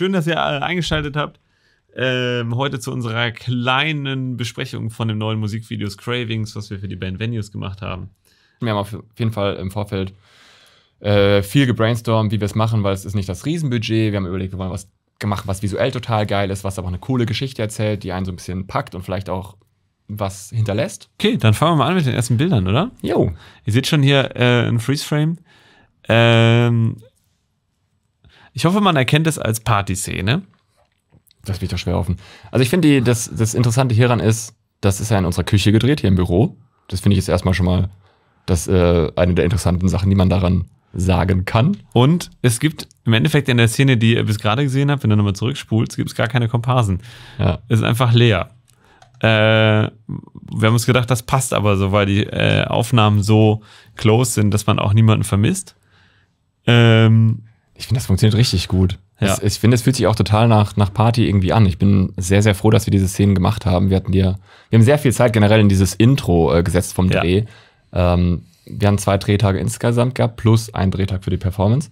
Schön, dass ihr alle eingeschaltet habt. Ähm, heute zu unserer kleinen Besprechung von dem neuen Musikvideos Cravings, was wir für die Band Venues gemacht haben. Wir haben auf jeden Fall im Vorfeld äh, viel gebrainstormt, wie wir es machen, weil es ist nicht das Riesenbudget. Wir haben überlegt, wir wollen was gemacht, was visuell total geil ist, was aber eine coole Geschichte erzählt, die einen so ein bisschen packt und vielleicht auch was hinterlässt. Okay, dann fangen wir mal an mit den ersten Bildern, oder? Jo. Ihr seht schon hier äh, ein Freeze-Frame. Ähm, ich hoffe, man erkennt es als Partyszene. Das liegt doch schwer offen. Also ich finde, das, das Interessante hieran ist, das ist ja in unserer Küche gedreht, hier im Büro. Das finde ich jetzt erstmal schon mal das, äh, eine der interessanten Sachen, die man daran sagen kann. Und es gibt im Endeffekt in der Szene, die ihr bis gerade gesehen habt, wenn du nochmal zurückspulst, gibt es gar keine Komparsen. Ja. Es ist einfach leer. Äh, wir haben uns gedacht, das passt aber so, weil die äh, Aufnahmen so close sind, dass man auch niemanden vermisst. Ähm, ich finde, das funktioniert richtig gut. Ja. Das, ich finde, es fühlt sich auch total nach, nach Party irgendwie an. Ich bin sehr, sehr froh, dass wir diese Szenen gemacht haben. Wir hatten ja, wir haben sehr viel Zeit generell in dieses Intro äh, gesetzt vom ja. Dreh. Ähm, wir haben zwei Drehtage insgesamt gehabt, plus einen Drehtag für die Performance.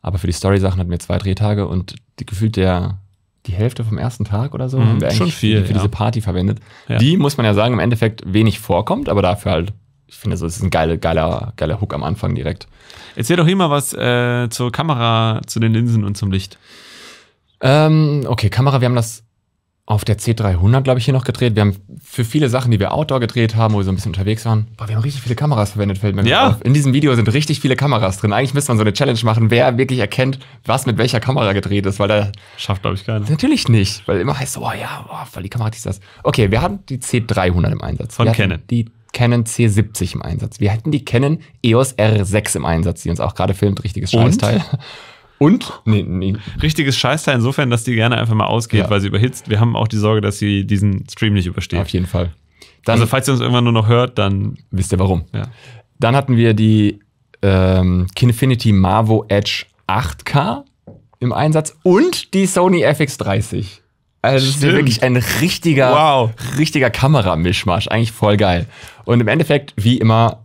Aber für die Story-Sachen hatten wir zwei Drehtage und die, gefühlt der, die Hälfte vom ersten Tag oder so mhm, haben wir eigentlich schon viel, für, für ja. diese Party verwendet. Die, muss man ja sagen, im Endeffekt wenig vorkommt, aber dafür halt ich finde, so, es ist ein geiler, geiler, geiler Hook am Anfang direkt. Erzähl doch hier mal was äh, zur Kamera, zu den Linsen und zum Licht. Ähm, okay, Kamera, wir haben das auf der C300, glaube ich, hier noch gedreht. Wir haben für viele Sachen, die wir Outdoor gedreht haben, wo wir so ein bisschen unterwegs waren, boah, wir haben richtig viele Kameras verwendet, fällt mir ja. auf. In diesem Video sind richtig viele Kameras drin. Eigentlich müsste man so eine Challenge machen, wer wirklich erkennt, was mit welcher Kamera gedreht ist, weil da... Schafft, glaube ich, keiner. Natürlich nicht, weil immer heißt so, oh ja, oh, weil die Kamera, dies, das. Okay, wir hatten die C300 im Einsatz. Von Canon. Die Canon C70 im Einsatz. Wir hatten die Canon EOS R6 im Einsatz, die uns auch gerade filmt. Richtiges Scheißteil. Und? Nee, nee. Richtiges Scheißteil insofern, dass die gerne einfach mal ausgeht, ja. weil sie überhitzt. Wir haben auch die Sorge, dass sie diesen Stream nicht übersteht. Auf jeden Fall. Dann, also falls ihr uns irgendwann nur noch hört, dann wisst ihr warum. Ja. Dann hatten wir die ähm, Kinefinity Marvo Edge 8K im Einsatz und die Sony FX30. Also das ist wirklich ein richtiger, wow. richtiger Kameramischmasch. Eigentlich voll geil. Und im Endeffekt, wie immer,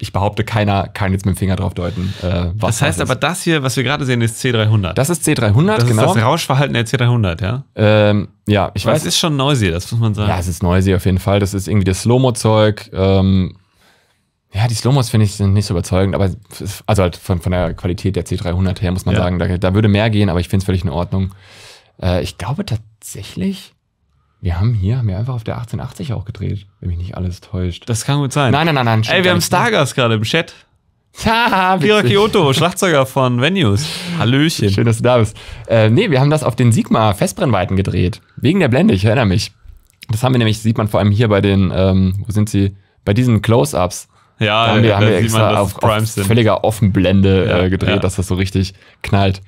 ich behaupte, keiner kann jetzt mit dem Finger drauf deuten, äh, was das heißt. Das aber, das hier, was wir gerade sehen, ist C300. Das ist C300, das genau. Das ist genau. das Rauschverhalten der C300, ja? Ähm, ja, ich aber weiß. Es ist schon noisy, das muss man sagen. Ja, es ist noisy auf jeden Fall. Das ist irgendwie das Slow-Mo-Zeug. Ähm, ja, die Slow-Mos finde ich sind nicht so überzeugend, aber also halt von, von der Qualität der C300 her muss man ja. sagen, da, da würde mehr gehen, aber ich finde es völlig in Ordnung. Äh, ich glaube tatsächlich, wir haben hier, haben wir einfach auf der 1880 auch gedreht, wenn mich nicht alles täuscht. Das kann gut sein. Nein, nein, nein, nein. Ey, wir haben Stargas gerade im Chat. Pira Kyoto, Schlagzeuger von Venues. Hallöchen. Schön, dass du da bist. Äh, nee, wir haben das auf den Sigma Festbrennweiten gedreht. Wegen der Blende, ich erinnere mich. Das haben wir nämlich, sieht man vor allem hier bei den, ähm, wo sind sie? Bei diesen Close-Ups. Ja, da haben wir, haben wir extra man, auf, auf völliger Offenblende äh, gedreht, ja. dass das so richtig knallt.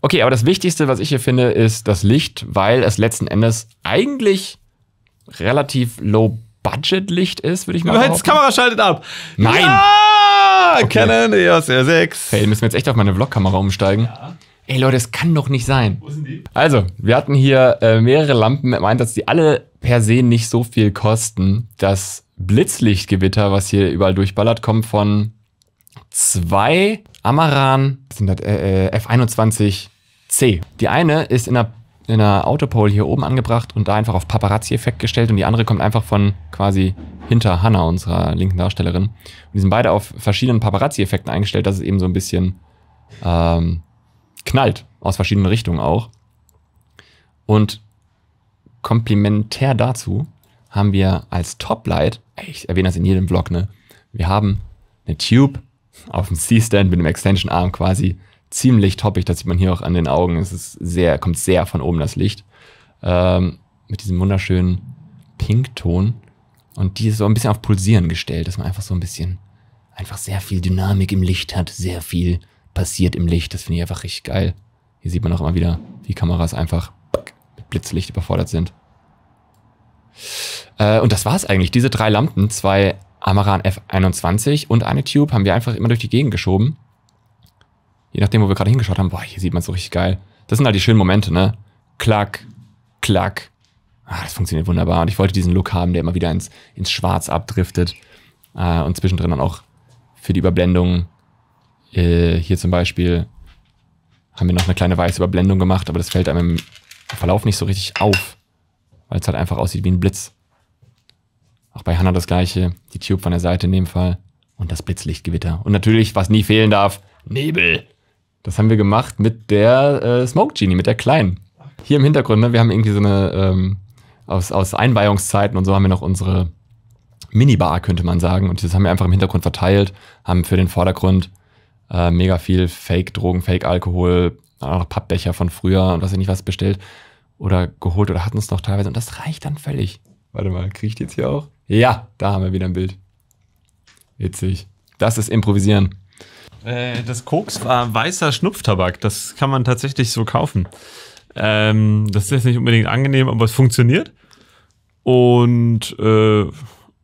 Okay, aber das Wichtigste, was ich hier finde, ist das Licht, weil es letzten Endes eigentlich relativ low budget Licht ist, würde ich mal sagen. Kamera schaltet ab. Nein. Ja, okay. Canon EOS R6. Hey, müssen wir jetzt echt auf meine Vlogkamera umsteigen? Ja. Ey Leute, das kann doch nicht sein. Wo sind die? Also, wir hatten hier äh, mehrere Lampen im Einsatz, die alle per se nicht so viel kosten. Das Blitzlichtgewitter, was hier überall durchballert, kommt von zwei Amaran das halt, äh, äh F21C. Die eine ist in einer, in einer Autopole hier oben angebracht und da einfach auf Paparazzi-Effekt gestellt und die andere kommt einfach von quasi hinter Hannah, unserer linken Darstellerin. Und die sind beide auf verschiedenen Paparazzi-Effekten eingestellt, dass es eben so ein bisschen ähm, knallt, aus verschiedenen Richtungen auch. Und komplementär dazu haben wir als Toplight, ich erwähne das in jedem Vlog, ne? Wir haben eine Tube auf dem C-Stand mit dem Extension-Arm quasi ziemlich toppig. Das sieht man hier auch an den Augen. Es ist sehr, kommt sehr von oben das Licht. Ähm, mit diesem wunderschönen Pinkton. Und die ist so ein bisschen auf Pulsieren gestellt, dass man einfach so ein bisschen, einfach sehr viel Dynamik im Licht hat, sehr viel passiert im Licht. Das finde ich einfach richtig geil. Hier sieht man auch immer wieder, wie Kameras einfach mit Blitzlicht überfordert sind. Äh, und das war es eigentlich. Diese drei Lampen, zwei Amaran F21 und eine Tube haben wir einfach immer durch die Gegend geschoben. Je nachdem, wo wir gerade hingeschaut haben. Boah, hier sieht man es so richtig geil. Das sind halt die schönen Momente, ne? Klack, klack. Ah, das funktioniert wunderbar. Und ich wollte diesen Look haben, der immer wieder ins, ins Schwarz abdriftet. Äh, und zwischendrin dann auch für die Überblendung. Äh, hier zum Beispiel haben wir noch eine kleine weiße Überblendung gemacht, aber das fällt einem im Verlauf nicht so richtig auf, weil es halt einfach aussieht wie ein Blitz. Auch bei Hannah das gleiche, die Tube von der Seite in dem Fall und das Blitzlichtgewitter. Und natürlich, was nie fehlen darf, Nebel. Das haben wir gemacht mit der äh, Smoke Genie, mit der kleinen. Hier im Hintergrund, ne, wir haben irgendwie so eine, ähm, aus, aus Einweihungszeiten und so haben wir noch unsere Minibar, könnte man sagen. Und das haben wir einfach im Hintergrund verteilt, haben für den Vordergrund äh, mega viel Fake-Drogen, Fake-Alkohol, noch Pappbecher von früher und was ich nicht was bestellt oder geholt oder hatten es noch teilweise. Und das reicht dann völlig. Warte mal, kriegt ich jetzt hier auch? Ja, da haben wir wieder ein Bild. Witzig. Das ist Improvisieren. Äh, das Koks war weißer Schnupftabak. Das kann man tatsächlich so kaufen. Ähm, das ist jetzt nicht unbedingt angenehm, aber es funktioniert. Und äh,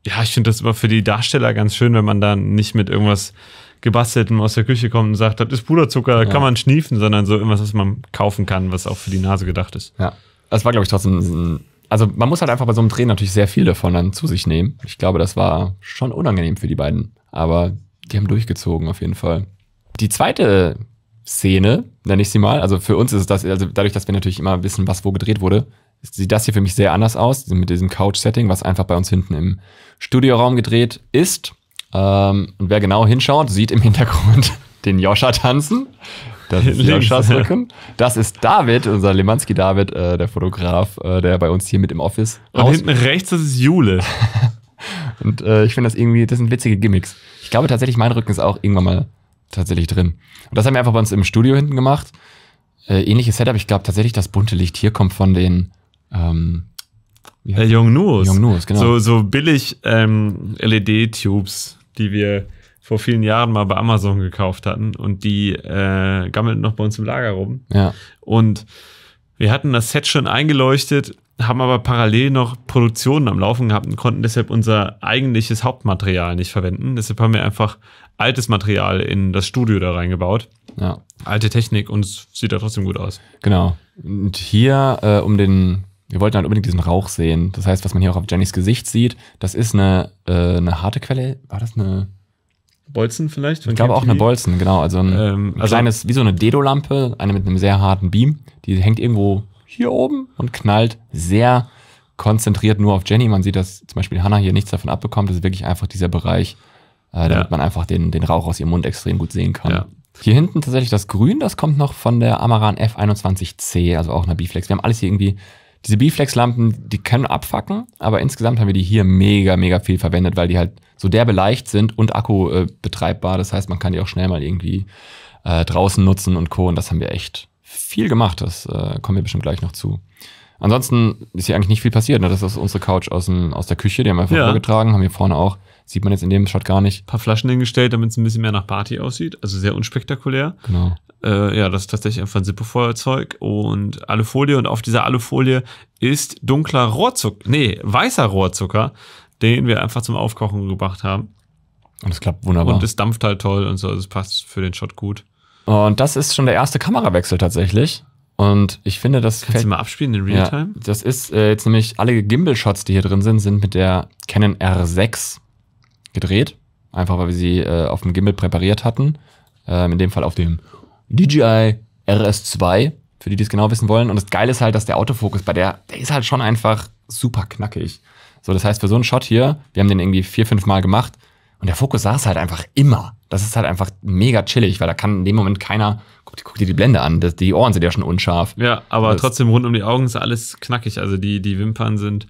ja, ich finde das immer für die Darsteller ganz schön, wenn man dann nicht mit irgendwas gebasteltem aus der Küche kommt und sagt, das ist Puderzucker, da ja. kann man schniefen, sondern so irgendwas, was man kaufen kann, was auch für die Nase gedacht ist. Ja, das war, glaube ich, trotzdem ein also man muss halt einfach bei so einem Training natürlich sehr viel davon dann zu sich nehmen. Ich glaube, das war schon unangenehm für die beiden, aber die haben durchgezogen auf jeden Fall. Die zweite Szene, nenne ich sie mal, also für uns ist es das, also dadurch, dass wir natürlich immer wissen, was wo gedreht wurde, sieht das hier für mich sehr anders aus, mit diesem Couch-Setting, was einfach bei uns hinten im Studioraum gedreht ist. Ähm, und wer genau hinschaut, sieht im Hintergrund den Joscha tanzen. Das ist Joschas Rücken. Das ist David, unser Lemanski David, äh, der Fotograf, äh, der bei uns hier mit im Office. Und hinten rechts, das ist Jule. Und äh, ich finde das irgendwie, das sind witzige Gimmicks. Ich glaube tatsächlich, mein Rücken ist auch irgendwann mal tatsächlich drin. Und das haben wir einfach bei uns im Studio hinten gemacht. Äh, ähnliches Setup. Ich glaube tatsächlich, das bunte Licht hier kommt von den ähm, Young äh, Nuos. Young Nuos, genau. So, so billig ähm, LED-Tubes, die wir vor vielen Jahren mal bei Amazon gekauft hatten und die äh, gammelten noch bei uns im Lager rum. Ja. Und wir hatten das Set schon eingeleuchtet, haben aber parallel noch Produktionen am Laufen gehabt und konnten deshalb unser eigentliches Hauptmaterial nicht verwenden. Deshalb haben wir einfach altes Material in das Studio da reingebaut. Ja. Alte Technik und es sieht da trotzdem gut aus. Genau. Und hier, äh, um den wir wollten halt unbedingt diesen Rauch sehen. Das heißt, was man hier auch auf Jennys Gesicht sieht, das ist eine, äh, eine harte Quelle. War das eine? Bolzen vielleicht? Ich glaube auch eine Bolzen, genau. Also ein, ähm, also kleines, wie so eine Dedo-Lampe, eine mit einem sehr harten Beam. Die hängt irgendwo hier oben und knallt sehr konzentriert nur auf Jenny. Man sieht, dass zum Beispiel Hannah hier nichts davon abbekommt. Das ist wirklich einfach dieser Bereich, äh, damit ja. man einfach den, den Rauch aus ihrem Mund extrem gut sehen kann. Ja. Hier hinten tatsächlich das Grün, das kommt noch von der Amaran F21C, also auch einer Biflex. Wir haben alles hier irgendwie diese b flex lampen die können abfacken, aber insgesamt haben wir die hier mega, mega viel verwendet, weil die halt so derbe leicht sind und Akku äh, betreibbar. Das heißt, man kann die auch schnell mal irgendwie äh, draußen nutzen und Co. Und das haben wir echt viel gemacht. Das äh, kommen wir bestimmt gleich noch zu. Ansonsten ist hier eigentlich nicht viel passiert. Ne? Das ist unsere Couch aus, dem, aus der Küche. Die haben wir einfach ja. vorgetragen, haben hier vorne auch Sieht man jetzt in dem Shot gar nicht. Ein paar Flaschen hingestellt, damit es ein bisschen mehr nach Party aussieht. Also sehr unspektakulär. Genau. Äh, ja, das ist tatsächlich einfach ein Sippefeuerzeug und Alufolie. Und auf dieser Alufolie ist dunkler Rohrzucker, nee, weißer Rohrzucker, den wir einfach zum Aufkochen gebracht haben. Und es klappt wunderbar. Und es dampft halt toll und so. Also es passt für den Shot gut. Und das ist schon der erste Kamerawechsel tatsächlich. Und ich finde, das Kannst du mal abspielen in Realtime? Ja, das ist äh, jetzt nämlich alle Gimbal-Shots, die hier drin sind, sind mit der Canon R6 gedreht, einfach weil wir sie äh, auf dem Gimbal präpariert hatten. Ähm, in dem Fall auf dem DJI RS2, für die, die es genau wissen wollen. Und das Geile ist halt, dass der Autofokus bei der, der ist halt schon einfach super knackig. So, das heißt, für so einen Shot hier, wir haben den irgendwie vier, fünf Mal gemacht und der Fokus saß halt einfach immer. Das ist halt einfach mega chillig, weil da kann in dem Moment keiner, guck, guck dir die Blende an, das, die Ohren sind ja schon unscharf. Ja, aber also das, trotzdem rund um die Augen ist alles knackig. Also die, die Wimpern sind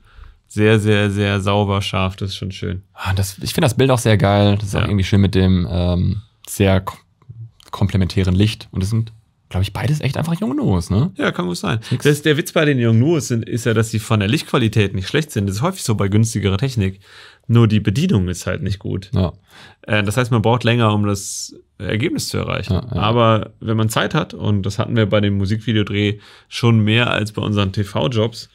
sehr, sehr, sehr sauber scharf. Das ist schon schön. Ah, das, ich finde das Bild auch sehr geil. Das ist ja. auch irgendwie schön mit dem ähm, sehr kom komplementären Licht. Und das sind, glaube ich, beides echt einfach Jung Nuos, ne? Ja, kann gut sein. Das, der Witz bei den Jungnos sind, ist ja, dass sie von der Lichtqualität nicht schlecht sind. Das ist häufig so bei günstigerer Technik. Nur die Bedienung ist halt nicht gut. Ja. Äh, das heißt, man braucht länger, um das Ergebnis zu erreichen. Ja, ja. Aber wenn man Zeit hat, und das hatten wir bei dem Musikvideodreh schon mehr als bei unseren TV-Jobs,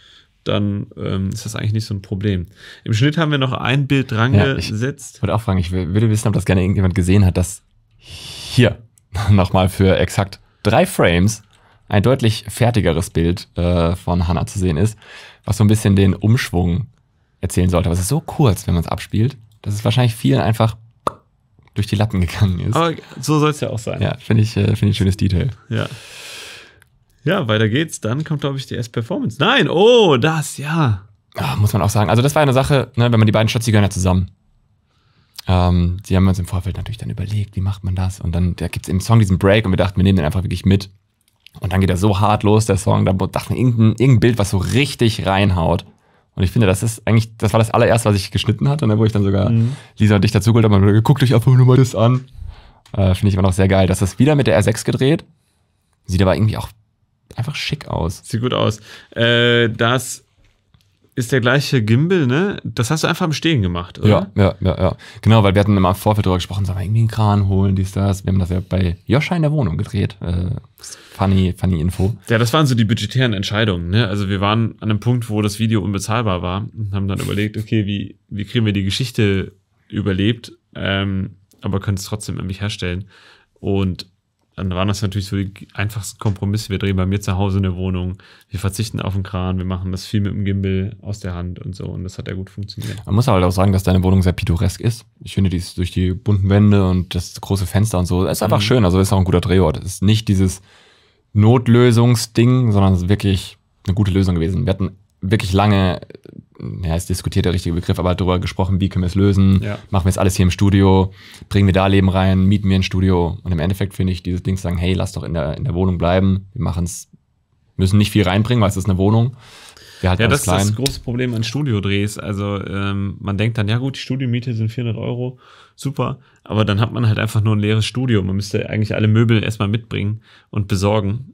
dann ähm, ist das eigentlich nicht so ein Problem. Im Schnitt haben wir noch ein Bild dran Ja, ich würde auch fragen, ich würde wissen, ob das gerne irgendjemand gesehen hat, dass hier nochmal für exakt drei Frames ein deutlich fertigeres Bild äh, von Hannah zu sehen ist, was so ein bisschen den Umschwung erzählen sollte. Aber es ist so kurz, wenn man es abspielt, dass es wahrscheinlich vielen einfach durch die Lappen gegangen ist. Aber so soll es ja auch sein. Ja, finde ich, äh, find ich ein schönes Detail. Ja. Ja, weiter geht's. Dann kommt, glaube ich, die S-Performance. Nein, oh, das, ja. Ach, muss man auch sagen. Also, das war eine Sache, ne, wenn man die beiden Shots, die gehören ja zusammen. Ähm, die haben wir uns im Vorfeld natürlich dann überlegt, wie macht man das? Und dann da gibt es im Song diesen Break und wir dachten, wir nehmen den einfach wirklich mit. Und dann geht er so hart los, der Song. Da dachten wir, irgendein, irgendein Bild, was so richtig reinhaut. Und ich finde, das ist eigentlich, das war das allererste, was ich geschnitten hatte, Und ne, dann, wo ich dann sogar mhm. Lisa und dich dazugeholt habe und guck dich einfach nur mal das an. Äh, finde ich immer noch sehr geil. Das ist wieder mit der R6 gedreht. Sieht aber irgendwie auch einfach schick aus. Sieht gut aus. Äh, das ist der gleiche Gimbal, ne? Das hast du einfach im Stehen gemacht, oder? Ja, ja, ja, ja. Genau, weil wir hatten immer im Vorfeld darüber gesprochen, sollen wir irgendwie einen Kran holen, dies, das. Wir haben das ja bei Joscha in der Wohnung gedreht. Äh, funny, funny Info. Ja, das waren so die budgetären Entscheidungen, ne? Also wir waren an einem Punkt, wo das Video unbezahlbar war und haben dann überlegt, okay, wie, wie kriegen wir die Geschichte überlebt, ähm, aber können es trotzdem irgendwie herstellen. Und dann waren das natürlich so die einfachsten Kompromisse. Wir drehen bei mir zu Hause eine Wohnung, wir verzichten auf den Kran, wir machen das viel mit dem Gimbal aus der Hand und so und das hat ja gut funktioniert. Man muss aber auch sagen, dass deine Wohnung sehr pittoresk ist. Ich finde, die ist durch die bunten Wände und das große Fenster und so, ist einfach mhm. schön, also ist auch ein guter Drehort. Es ist nicht dieses Notlösungsding, sondern es ist wirklich eine gute Lösung gewesen. Wir hatten wirklich lange, ja, ist diskutiert der richtige Begriff, aber darüber gesprochen, wie können wir es lösen? Ja. Machen wir jetzt alles hier im Studio? Bringen wir da Leben rein? Mieten wir ein Studio? Und im Endeffekt finde ich dieses Ding zu sagen, hey, lass doch in der, in der Wohnung bleiben. Wir machen es, müssen nicht viel reinbringen, weil es ist eine Wohnung. Halt ja, das klein. ist das große Problem an Studiodrehs. Also ähm, man denkt dann, ja gut, die Studiomiete sind 400 Euro, super. Aber dann hat man halt einfach nur ein leeres Studio. Man müsste eigentlich alle Möbel erstmal mitbringen und besorgen.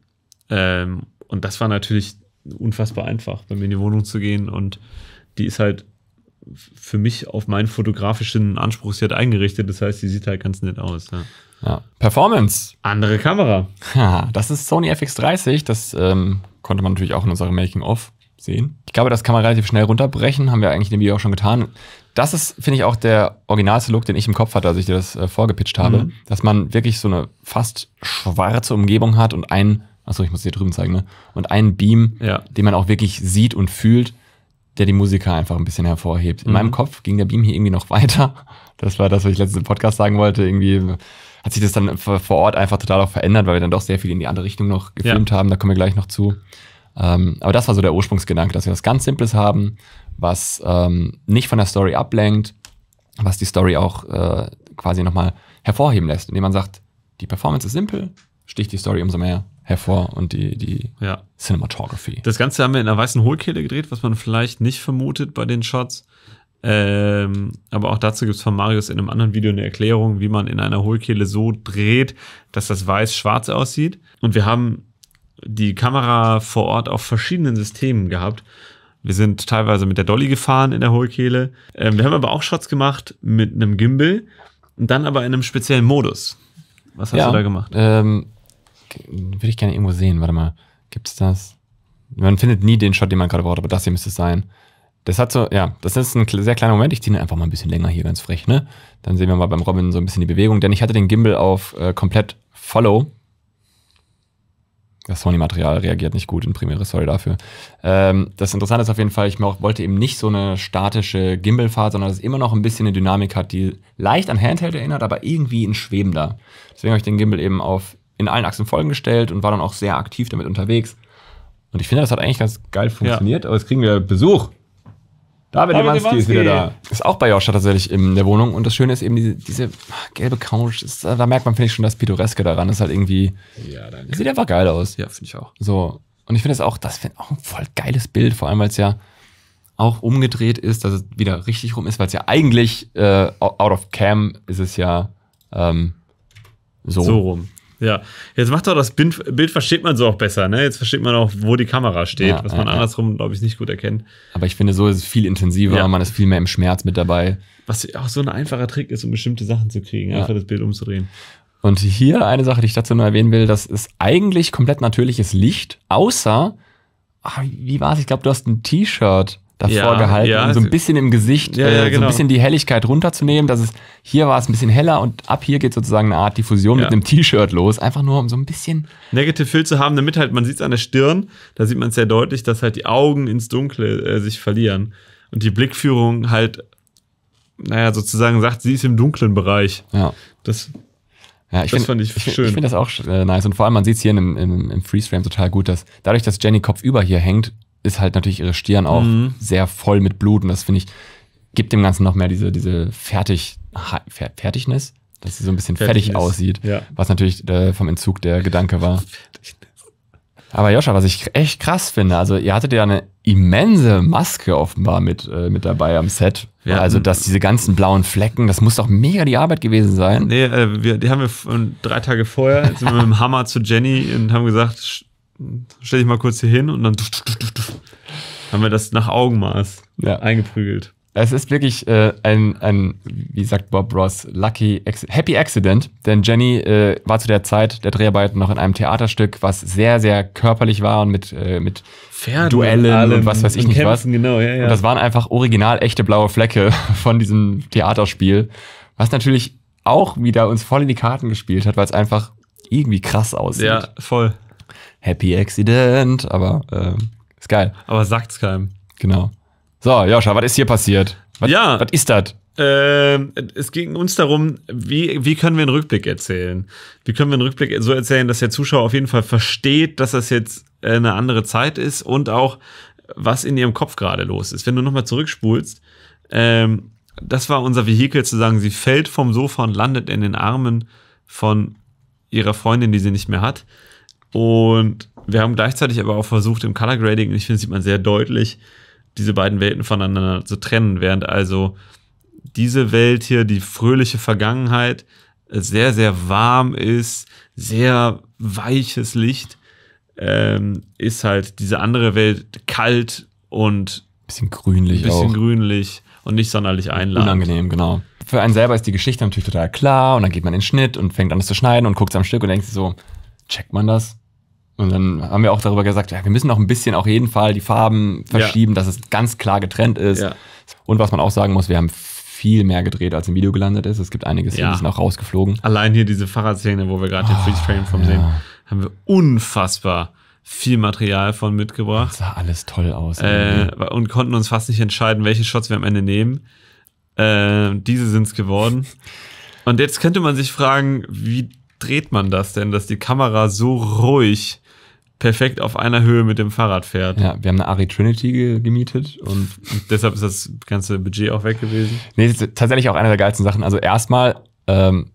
Ähm, und das war natürlich unfassbar einfach, bei mir in die Wohnung zu gehen und die ist halt für mich auf meinen fotografischen Anspruch sie hat eingerichtet. Das heißt, die sieht halt ganz nett aus. Ja. Ja. Performance. Andere Kamera. Ha, das ist Sony FX30. Das ähm, konnte man natürlich auch in unserem Making-of sehen. Ich glaube, das kann man relativ schnell runterbrechen. Haben wir eigentlich in dem Video auch schon getan. Das ist, finde ich, auch der originalste Look, den ich im Kopf hatte, als ich dir das äh, vorgepitcht habe. Mhm. Dass man wirklich so eine fast schwarze Umgebung hat und einen Achso, ich muss dir drüben zeigen, ne? Und einen Beam, ja. den man auch wirklich sieht und fühlt, der die Musiker einfach ein bisschen hervorhebt. In mhm. meinem Kopf ging der Beam hier irgendwie noch weiter. Das war das, was ich letztens im Podcast sagen wollte. Irgendwie hat sich das dann vor Ort einfach total auch verändert, weil wir dann doch sehr viel in die andere Richtung noch gefilmt ja. haben. Da kommen wir gleich noch zu. Ähm, aber das war so der Ursprungsgedanke, dass wir was ganz Simples haben, was ähm, nicht von der Story ablenkt, was die Story auch äh, quasi nochmal hervorheben lässt, indem man sagt, die Performance ist simpel, sticht die Story umso mehr hervor und die, die ja. Cinematography. Das Ganze haben wir in einer weißen Hohlkehle gedreht, was man vielleicht nicht vermutet bei den Shots. Ähm, aber auch dazu gibt es von Marius in einem anderen Video eine Erklärung, wie man in einer Hohlkehle so dreht, dass das Weiß schwarz aussieht. Und wir haben die Kamera vor Ort auf verschiedenen Systemen gehabt. Wir sind teilweise mit der Dolly gefahren in der Hohlkehle. Ähm, wir haben aber auch Shots gemacht mit einem Gimbal und dann aber in einem speziellen Modus. Was hast ja, du da gemacht? Ähm, würde ich gerne irgendwo sehen. Warte mal, gibt's das? Man findet nie den Shot, den man gerade braucht, aber das hier müsste es sein. Das hat so, ja, das ist ein sehr kleiner Moment. Ich ziehe ihn einfach mal ein bisschen länger hier, ganz frech, ne? Dann sehen wir mal beim Robin so ein bisschen die Bewegung, denn ich hatte den Gimbal auf äh, komplett Follow. Das Sony-Material reagiert nicht gut in Premiere, sorry dafür. Ähm, das Interessante ist auf jeden Fall, ich wollte eben nicht so eine statische Gimbal-Fahrt, sondern dass es immer noch ein bisschen eine Dynamik hat, die leicht an Handheld erinnert, aber irgendwie ein schwebender. Deswegen habe ich den Gimbal eben auf in allen Achsen Folgen gestellt und war dann auch sehr aktiv damit unterwegs. Und ich finde, das hat eigentlich ganz geil funktioniert, ja. aber jetzt kriegen wir Besuch. David, David ist wieder da. Ist auch bei Joscha tatsächlich in der Wohnung. Und das Schöne ist eben, diese, diese gelbe Couch, ist, da merkt man, finde ich, schon das Pittoreske daran. Das ist halt irgendwie. Ja, danke. Sieht einfach geil aus. Ja, finde ich auch. So. Und ich finde es auch, das finde auch ein voll geiles Bild, vor allem, weil es ja auch umgedreht ist, dass es wieder richtig rum ist, weil es ja eigentlich äh, out of cam ist es ja ähm, so. So rum. Ja, jetzt macht doch das Bild, versteht man so auch besser, ne? Jetzt versteht man auch, wo die Kamera steht, ja, was man ja, andersrum, glaube ich, nicht gut erkennt. Aber ich finde, so ist es viel intensiver, ja. man ist viel mehr im Schmerz mit dabei. Was auch so ein einfacher Trick ist, um bestimmte Sachen zu kriegen, einfach das Bild umzudrehen. Und hier eine Sache, die ich dazu nur erwähnen will, das ist eigentlich komplett natürliches Licht, außer, ach, wie war es? Ich glaube, du hast ein T-Shirt davor ja, gehalten, ja. um so ein bisschen im Gesicht, ja, äh, genau. so ein genau. bisschen die Helligkeit runterzunehmen, dass es hier war es ein bisschen heller und ab hier geht sozusagen eine Art Diffusion mit einem T-Shirt los, einfach nur um so ein bisschen Negative Fill zu haben, damit halt man sieht es an der Stirn, da sieht man sehr deutlich, dass halt die Augen ins Dunkle äh, sich verlieren und die Blickführung halt naja, sozusagen sagt, sie ist im dunklen Bereich. Ja. Das ja, ich das find, fand ich, ich schön. Ich finde das auch äh, nice. Und vor allem, man sieht es hier in, in, im Freeze-Frame total gut, dass dadurch, dass Jenny Kopf über hier hängt, ist halt natürlich ihre Stirn auch mhm. sehr voll mit Blut und das finde ich, gibt dem Ganzen noch mehr diese, diese Fertig, Fertigness, dass sie so ein bisschen fertig, fertig aussieht, ja. was natürlich äh, vom Entzug der Gedanke war. Aber Joscha, was ich echt krass finde, also ihr hattet ja eine immense Maske offenbar mit, äh, mit dabei am Set. Ja, also, dass diese ganzen blauen Flecken, das muss doch mega die Arbeit gewesen sein. Nee, äh, wir, die haben wir drei Tage vorher, sind wir mit dem Hammer zu Jenny und haben gesagt, stell dich mal kurz hier hin und dann haben wir das nach Augenmaß ja. eingeprügelt. Es ist wirklich äh, ein, ein, wie sagt Bob Ross, lucky, happy accident, denn Jenny äh, war zu der Zeit der Dreharbeiten noch in einem Theaterstück, was sehr, sehr körperlich war und mit, äh, mit Pferden Duellen und, allem, und was weiß ich nicht Kämpfen, was. Genau, ja, ja. Und das waren einfach original echte blaue Flecke von diesem Theaterspiel, was natürlich auch wieder uns voll in die Karten gespielt hat, weil es einfach irgendwie krass aussieht. Ja, voll. Happy Accident, aber äh, ist geil. Aber sagt's keinem. Genau. So, Joscha, was ist hier passiert? Was, ja. Was ist das? Äh, es ging uns darum, wie, wie können wir einen Rückblick erzählen? Wie können wir einen Rückblick so erzählen, dass der Zuschauer auf jeden Fall versteht, dass das jetzt äh, eine andere Zeit ist und auch, was in ihrem Kopf gerade los ist. Wenn du nochmal zurückspulst, ähm, das war unser Vehikel zu sagen, sie fällt vom Sofa und landet in den Armen von ihrer Freundin, die sie nicht mehr hat. Und wir haben gleichzeitig aber auch versucht, im Color Grading, und ich finde, sieht man sehr deutlich, diese beiden Welten voneinander zu trennen, während also diese Welt hier, die fröhliche Vergangenheit, sehr, sehr warm ist, sehr weiches Licht, ähm, ist halt diese andere Welt kalt und bisschen grünlich bisschen auch. grünlich und nicht sonderlich einladend. Unangenehm, genau. Für einen selber ist die Geschichte natürlich total klar und dann geht man in den Schnitt und fängt an, es zu schneiden und guckt es am Stück und denkt sich so, checkt man das? Und dann haben wir auch darüber gesagt, ja, wir müssen noch ein bisschen auf jeden Fall die Farben verschieben, ja. dass es ganz klar getrennt ist. Ja. Und was man auch sagen muss, wir haben viel mehr gedreht, als im Video gelandet ist. Es gibt einige Szenen, die sind auch rausgeflogen. Allein hier diese Fahrradszene, wo wir gerade oh, den Freeze Frame vom sehen, haben wir unfassbar viel Material von mitgebracht. Das sah alles toll aus. Äh, und konnten uns fast nicht entscheiden, welche Shots wir am Ende nehmen. Äh, diese sind es geworden. Und jetzt könnte man sich fragen, wie dreht man das denn, dass die Kamera so ruhig perfekt auf einer Höhe mit dem Fahrrad fährt. Ja, wir haben eine Ari Trinity ge gemietet und, und deshalb ist das ganze Budget auch weg gewesen. Nee, das ist tatsächlich auch eine der geilsten Sachen. Also erstmal, ähm,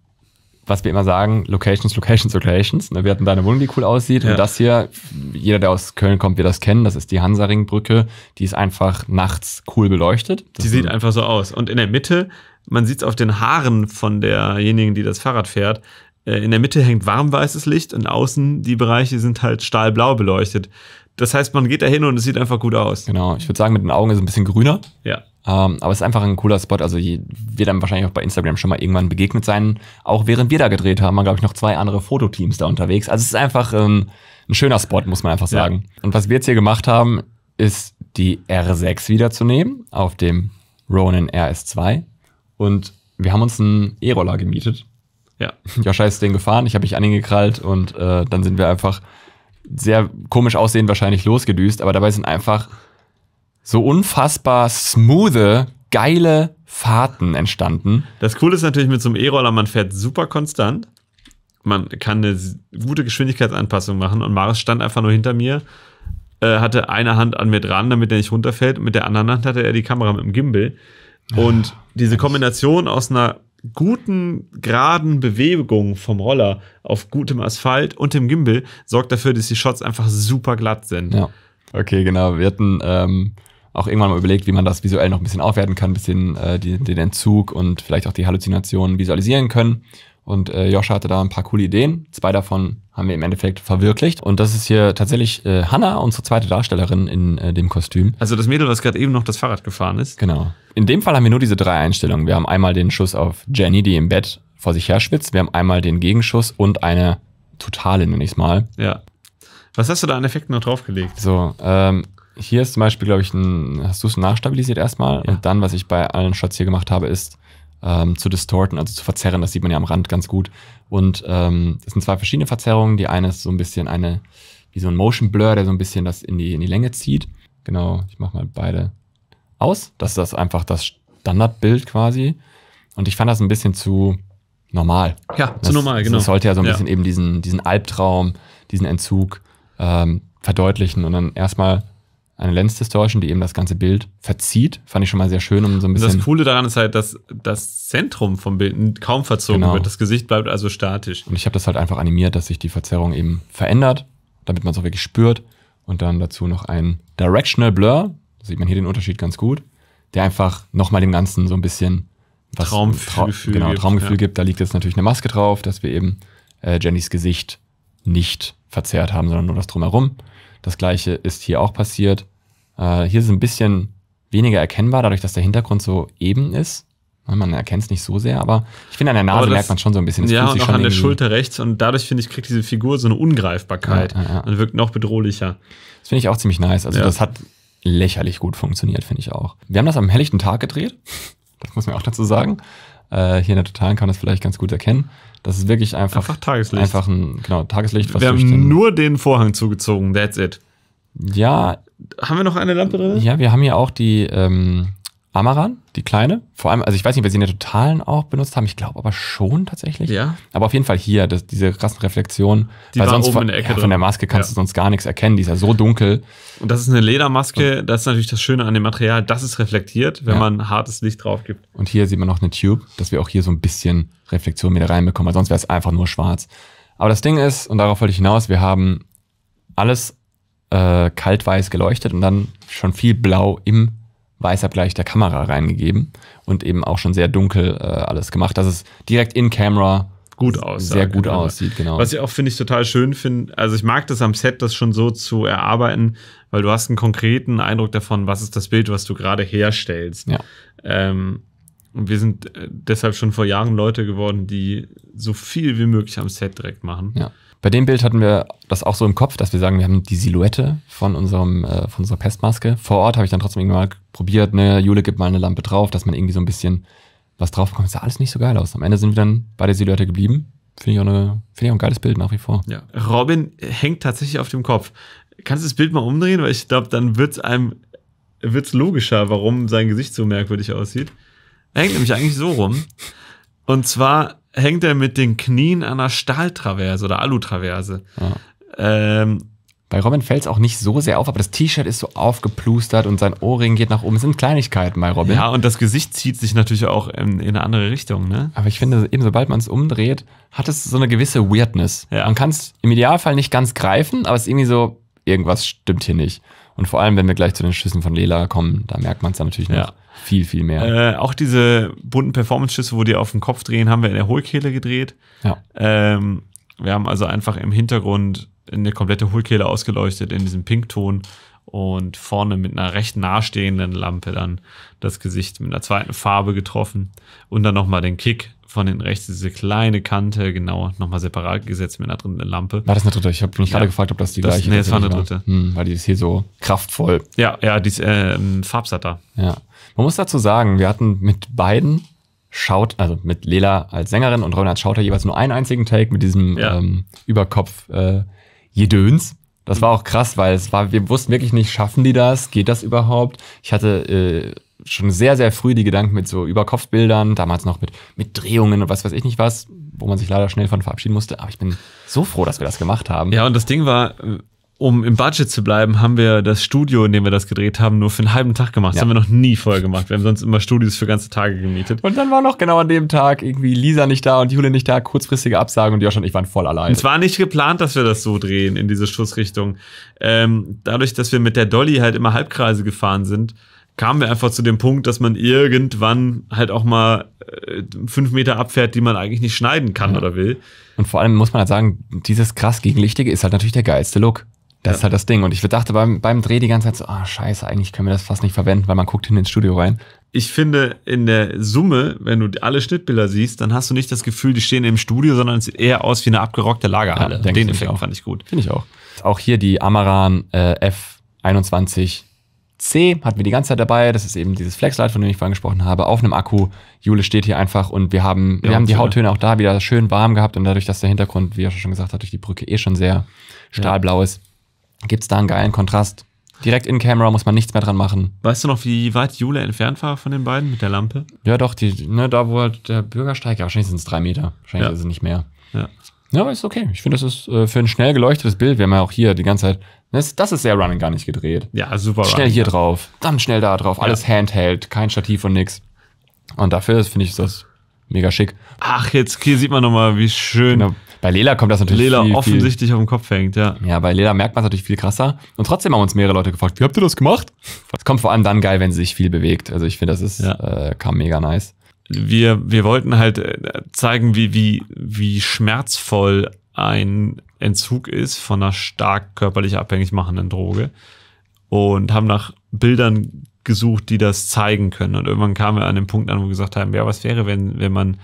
was wir immer sagen, Locations, Locations, Locations. Ne? Wir hatten da eine Wohnung, die cool aussieht. Ja. Und das hier, jeder, der aus Köln kommt, wird das kennen. Das ist die Hansaringbrücke. Die ist einfach nachts cool beleuchtet. Das die sieht einfach so aus. Und in der Mitte, man sieht es auf den Haaren von derjenigen, die das Fahrrad fährt, äh, in der Mitte hängt warmweißes Licht und außen die Bereiche sind halt stahlblau beleuchtet. Das heißt, man geht da hin und es sieht einfach gut aus. Genau, ich würde sagen, mit den Augen ist es ein bisschen grüner. Ja. Ähm, aber es ist einfach ein cooler Spot. Also je, wird einem wahrscheinlich auch bei Instagram schon mal irgendwann begegnet sein. Auch während wir da gedreht haben, waren, glaube ich, noch zwei andere Fototeams da unterwegs. Also es ist einfach ähm, ein schöner Spot, muss man einfach sagen. Ja. Und was wir jetzt hier gemacht haben, ist die R6 wiederzunehmen auf dem Ronin RS2. Und wir haben uns einen E-Roller gemietet ja. Joscha ist den gefahren, ich habe mich an ihn gekrallt und äh, dann sind wir einfach sehr komisch aussehend wahrscheinlich losgedüst, aber dabei sind einfach so unfassbar smooth, geile Fahrten entstanden. Das Coole ist natürlich mit so einem E-Roller, man fährt super konstant. Man kann eine gute Geschwindigkeitsanpassung machen und Maris stand einfach nur hinter mir, äh, hatte eine Hand an mir dran, damit er nicht runterfällt und mit der anderen Hand hatte er die Kamera mit dem Gimbal. Und ja, diese Kombination aus einer guten, geraden Bewegungen vom Roller auf gutem Asphalt und dem Gimbal sorgt dafür, dass die Shots einfach super glatt sind. Ja. Okay, genau. Wir hatten ähm, auch irgendwann mal überlegt, wie man das visuell noch ein bisschen aufwerten kann, ein bisschen äh, die, den Entzug und vielleicht auch die Halluzinationen visualisieren können. Und äh, Joscha hatte da ein paar coole Ideen. Zwei davon haben wir im Endeffekt verwirklicht. Und das ist hier tatsächlich äh, Hanna, unsere zweite Darstellerin in äh, dem Kostüm. Also das Mädel, das gerade eben noch das Fahrrad gefahren ist. Genau. In dem Fall haben wir nur diese drei Einstellungen. Wir haben einmal den Schuss auf Jenny, die im Bett vor sich her schwitzt. Wir haben einmal den Gegenschuss und eine totale, nenne ich es mal. Ja. Was hast du da an Effekten noch draufgelegt? So, ähm, hier ist zum Beispiel, glaube ich, ein, hast du es nachstabilisiert erstmal. Ja. Und dann, was ich bei allen Shots hier gemacht habe, ist ähm, zu distorten, also zu verzerren. Das sieht man ja am Rand ganz gut. Und ähm, es sind zwei verschiedene Verzerrungen. Die eine ist so ein bisschen eine, wie so ein Motion Blur, der so ein bisschen das in die, in die Länge zieht. Genau, ich mache mal beide aus. Das ist das einfach das Standardbild quasi. Und ich fand das ein bisschen zu normal. Ja, das, zu normal, genau. Das sollte ja so ein bisschen ja. eben diesen, diesen Albtraum, diesen Entzug ähm, verdeutlichen und dann erstmal eine Lens Distortion, die eben das ganze Bild verzieht. Fand ich schon mal sehr schön, um so ein bisschen. Und das Coole daran ist halt, dass das Zentrum vom Bild kaum verzogen genau. wird. Das Gesicht bleibt also statisch. Und ich habe das halt einfach animiert, dass sich die Verzerrung eben verändert, damit man es auch wirklich spürt. Und dann dazu noch ein Directional Blur. Da sieht man hier den Unterschied ganz gut. Der einfach nochmal dem Ganzen so ein bisschen was Traumgefühl, Trau genau, Traumgefühl gibt. Ja. gibt. Da liegt jetzt natürlich eine Maske drauf, dass wir eben äh, Jennys Gesicht nicht verzerrt haben, sondern nur das drumherum. Das gleiche ist hier auch passiert. Äh, hier ist es ein bisschen weniger erkennbar, dadurch, dass der Hintergrund so eben ist. Man erkennt es nicht so sehr, aber ich finde, an der Nase das, merkt man schon so ein bisschen. Das ja, und auch an der Schulter rechts. Und dadurch, finde ich, kriegt diese Figur so eine Ungreifbarkeit ja, ja, ja. und wirkt noch bedrohlicher. Das finde ich auch ziemlich nice. Also, das hat lächerlich gut funktioniert, finde ich auch. Wir haben das am helllichten Tag gedreht. Das muss man auch dazu sagen. Äh, hier in der Totalen kann man das vielleicht ganz gut erkennen. Das ist wirklich einfach, einfach Tageslicht. Einfach ein, genau, Tageslicht. wir haben den nur den Vorhang zugezogen, that's it. Ja. Haben wir noch eine Lampe drin? Ja, wir haben hier auch die, ähm, Amaran, die kleine. Vor allem, also ich weiß nicht, ob wir sie in der Totalen auch benutzt haben. Ich glaube aber schon tatsächlich. Ja. Aber auf jeden Fall hier, das, diese krassen Reflexionen. Die weil sonst von, der ja, von, der Maske kannst ja. du sonst gar nichts erkennen. Die ist ja so dunkel. Und das ist eine Ledermaske. Und das ist natürlich das Schöne an dem Material. dass es reflektiert, wenn ja. man hartes Licht drauf gibt. Und hier sieht man noch eine Tube, dass wir auch hier so ein bisschen Reflexion wieder reinbekommen. Weil sonst wäre es einfach nur schwarz. Aber das Ding ist, und darauf wollte ich hinaus, wir haben alles äh, kaltweiß geleuchtet und dann schon viel blau im Weißabgleich der Kamera reingegeben und eben auch schon sehr dunkel äh, alles gemacht, dass es direkt in Camera gut aussah. Sehr gut also, aussieht, genau. Was ich auch finde ich total schön finde, also ich mag das am Set, das schon so zu erarbeiten, weil du hast einen konkreten Eindruck davon, was ist das Bild, was du gerade herstellst. Ja. Ähm, und wir sind äh, deshalb schon vor Jahren Leute geworden, die so viel wie möglich am Set direkt machen. Ja. Bei dem Bild hatten wir das auch so im Kopf, dass wir sagen, wir haben die Silhouette von, unserem, äh, von unserer Pestmaske. Vor Ort habe ich dann trotzdem irgendwann mal probiert, ne, Jule, gibt mal eine Lampe drauf, dass man irgendwie so ein bisschen was drauf bekommt. Das sah alles nicht so geil aus. Am Ende sind wir dann bei der Silhouette geblieben. Finde ich, auch eine, find ich auch ein geiles Bild nach wie vor. Ja. Robin hängt tatsächlich auf dem Kopf. Kannst du das Bild mal umdrehen? Weil ich glaube, dann wird es einem wird's logischer, warum sein Gesicht so merkwürdig aussieht. Er hängt nämlich eigentlich so rum. Und zwar hängt er mit den Knien an einer Stahltraverse oder Alutraverse. Ja. Ähm, bei Robin fällt es auch nicht so sehr auf, aber das T-Shirt ist so aufgeplustert und sein Ohrring geht nach oben. Es sind Kleinigkeiten bei Robin. Ja, und das Gesicht zieht sich natürlich auch in, in eine andere Richtung, ne? Aber ich finde, eben sobald man es umdreht, hat es so eine gewisse Weirdness. Ja. Man kann es im Idealfall nicht ganz greifen, aber es ist irgendwie so, irgendwas stimmt hier nicht. Und vor allem, wenn wir gleich zu den Schüssen von Lela kommen, da merkt man es dann natürlich ja. noch viel, viel mehr. Äh, auch diese bunten Performance-Schüsse, wo die auf den Kopf drehen, haben wir in der Hohlkehle gedreht. Ja. Ähm, wir haben also einfach im Hintergrund eine komplette Hohlkehle ausgeleuchtet in diesem Pinkton und vorne mit einer recht nahestehenden Lampe dann das Gesicht mit einer zweiten Farbe getroffen und dann nochmal den Kick von den rechts diese kleine Kante, genau, nochmal separat gesetzt mit einer dritten Lampe. War das eine dritte? Ich habe mich ja. gerade gefragt, ob das die das, gleiche ist. Nee, das war eine dritte. War. Hm, weil die ist hier so kraftvoll. Ja, ja, die ist äh, farbsatter. Ja. Man muss dazu sagen, wir hatten mit beiden Schaut, also mit Lela als Sängerin und Ronald als Schauter jeweils nur einen einzigen Take mit diesem ja. ähm, Überkopf äh, Jedöns. Das war auch krass, weil es war, wir wussten wirklich nicht, schaffen die das? Geht das überhaupt? Ich hatte äh, schon sehr, sehr früh die Gedanken mit so Überkopfbildern, damals noch mit, mit Drehungen und was weiß ich nicht was, wo man sich leider schnell von verabschieden musste. Aber ich bin so froh, dass wir das gemacht haben. Ja, und das Ding war, um im Budget zu bleiben, haben wir das Studio, in dem wir das gedreht haben, nur für einen halben Tag gemacht. Das ja. haben wir noch nie vorher gemacht. Wir haben sonst immer Studios für ganze Tage gemietet. Und dann war noch genau an dem Tag irgendwie Lisa nicht da und Jule nicht da, kurzfristige Absagen und Josh und ich waren voll allein. es war nicht geplant, dass wir das so drehen, in diese Schussrichtung. Ähm, dadurch, dass wir mit der Dolly halt immer Halbkreise gefahren sind, kamen wir einfach zu dem Punkt, dass man irgendwann halt auch mal äh, fünf Meter abfährt, die man eigentlich nicht schneiden kann ja. oder will. Und vor allem muss man halt sagen, dieses krass gegenlichtige ist halt natürlich der geilste Look. Das ja. ist halt das Ding. Und ich dachte beim, beim Dreh die ganze Zeit so, ah, oh, scheiße, eigentlich können wir das fast nicht verwenden, weil man guckt hin ins Studio rein. Ich finde, in der Summe, wenn du alle Schnittbilder siehst, dann hast du nicht das Gefühl, die stehen im Studio, sondern es sieht eher aus wie eine abgerockte Lagerhalle. Ja, Den Effekt fand ich gut. Finde ich auch. Auch hier die Amaran äh, F21 C hatten wir die ganze Zeit dabei. Das ist eben dieses Flexlight, von dem ich vorhin gesprochen habe, auf einem Akku. Jule steht hier einfach und wir haben, wir haben die Hauttöne auch da wieder schön warm gehabt und dadurch, dass der Hintergrund, wie er schon gesagt hat, durch die Brücke eh schon sehr stahlblau ist, gibt es da einen geilen Kontrast. Direkt in Camera muss man nichts mehr dran machen. Weißt du noch, wie weit Jule entfernt war von den beiden mit der Lampe? Ja, doch, die, ne, da wo halt der Bürgersteig, ja, wahrscheinlich sind es drei Meter. Wahrscheinlich ja. ist es nicht mehr. Ja. Ja, ist okay. Ich finde, das ist äh, für ein schnell geleuchtetes Bild. Wir haben ja auch hier die ganze Zeit das, ist sehr Running gar nicht gedreht. Ja, super. Schnell Run, hier drauf, dann schnell da drauf. Alles ja. Handheld, kein Stativ und nix. Und dafür finde ich das mega schick. Ach, jetzt hier sieht man nochmal, wie schön. Genau, bei Lela kommt das natürlich Lela viel, offensichtlich viel. auf dem Kopf hängt, ja. Ja, bei Lela merkt man es natürlich viel krasser. Und trotzdem haben uns mehrere Leute gefragt, wie habt ihr das gemacht? Es kommt vor allem dann geil, wenn sie sich viel bewegt. Also ich finde, das ist, ja. äh, kam mega nice. Wir, wir wollten halt äh, zeigen, wie, wie, wie schmerzvoll ein Entzug ist von einer stark körperlich abhängig machenden Droge und haben nach Bildern gesucht, die das zeigen können. Und irgendwann kamen wir an den Punkt an, wo wir gesagt haben, ja, was wäre, wenn, wenn man